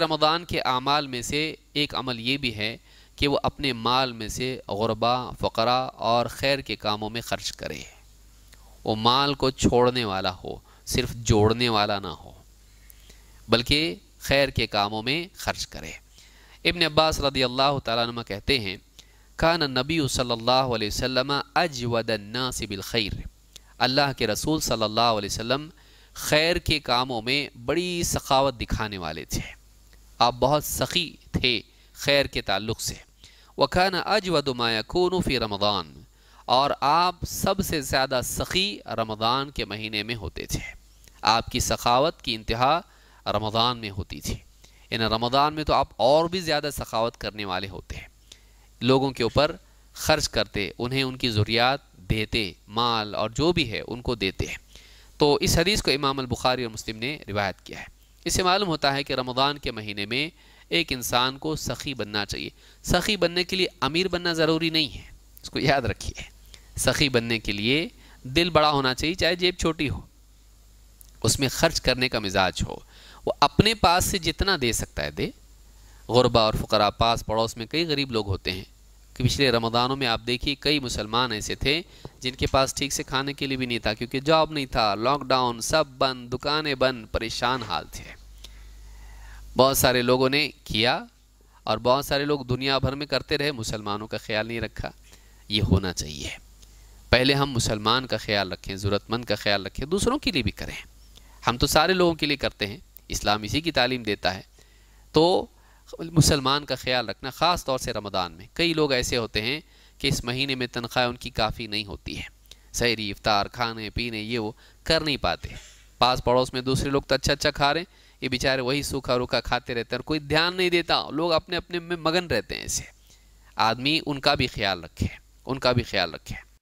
रमदान के अमाल में से एक अमल ये भी है कि वह अपने माल में से गुरबा फ़करा और खैर के कामों में ख़र्च करे वो माल को छोड़ने वाला हो सिर्फ जोड़ने वाला ना हो बल्कि खैर के कामों में ख़र्च करे इबन अब्बास रदी अल्लाह तुम कहते हैं खान नबी सल्ला वसम सिबिल खैर अल्लाह के रसूल सल्ला वसम खैर के कामों में बड़ी सखावत दिखाने वाले थे आप बहुत सखी थे खैर के ताल्लुक से वकाना अजवद मायाकून फ़ी रमदान और आप सबसे ज़्यादा सखी रमदान के महीने में होते थे आपकी सखावत की इंतहा रमदान में होती थी इन रमदान में तो आप और भी ज़्यादा सखावत करने वाले होते हैं लोगों के ऊपर खर्च करते उन्हें उनकी ज़रूरियात देते माल और जो भी है उनको देते हैं तो इस हदीस को इमाम बुखारी और मुस्लिम ने रिवायत किया है इसे मालूम होता है कि रमज़ान के महीने में एक इंसान को सखी बनना चाहिए सखी बनने के लिए अमीर बनना ज़रूरी नहीं है इसको याद रखिए सखी बनने के लिए दिल बड़ा होना चाहिए चाहे जेब छोटी हो उसमें खर्च करने का मिजाज हो वो अपने पास से जितना दे सकता है दे गुरबा और फ़करा पास पड़ोस में कई गरीब लोग होते हैं कि पिछले रमदानों में आप देखिए कई मुसलमान ऐसे थे जिनके पास ठीक से खाने के लिए भी नहीं था क्योंकि जॉब नहीं था लॉकडाउन सब बंद दुकानें बंद परेशान हाल थे बहुत सारे लोगों ने किया और बहुत सारे लोग दुनिया भर में करते रहे मुसलमानों का ख्याल नहीं रखा ये होना चाहिए पहले हम मुसलमान का ख्याल रखें ज़रूरतमंद का ख्याल रखें दूसरों के लिए भी करें हम तो सारे लोगों के लिए करते हैं इस्लाम इसी की तालीम देता है तो मुसलमान का ख्याल रखना ख़ास तौर से रमदान में कई लोग ऐसे होते हैं कि इस महीने में तनख्वाह उनकी काफ़ी नहीं होती है सहरी इफ्तार खाने पीने ये वो कर नहीं पाते पास पड़ोस में दूसरे लोग तो अच्छा अच्छा खा रहे हैं ये बेचारे वही सूखा रूखा खाते रहते हैं और कोई ध्यान नहीं देता लोग अपने अपने में मगन रहते हैं ऐसे आदमी उनका भी ख्याल रखे उनका भी ख्याल रखे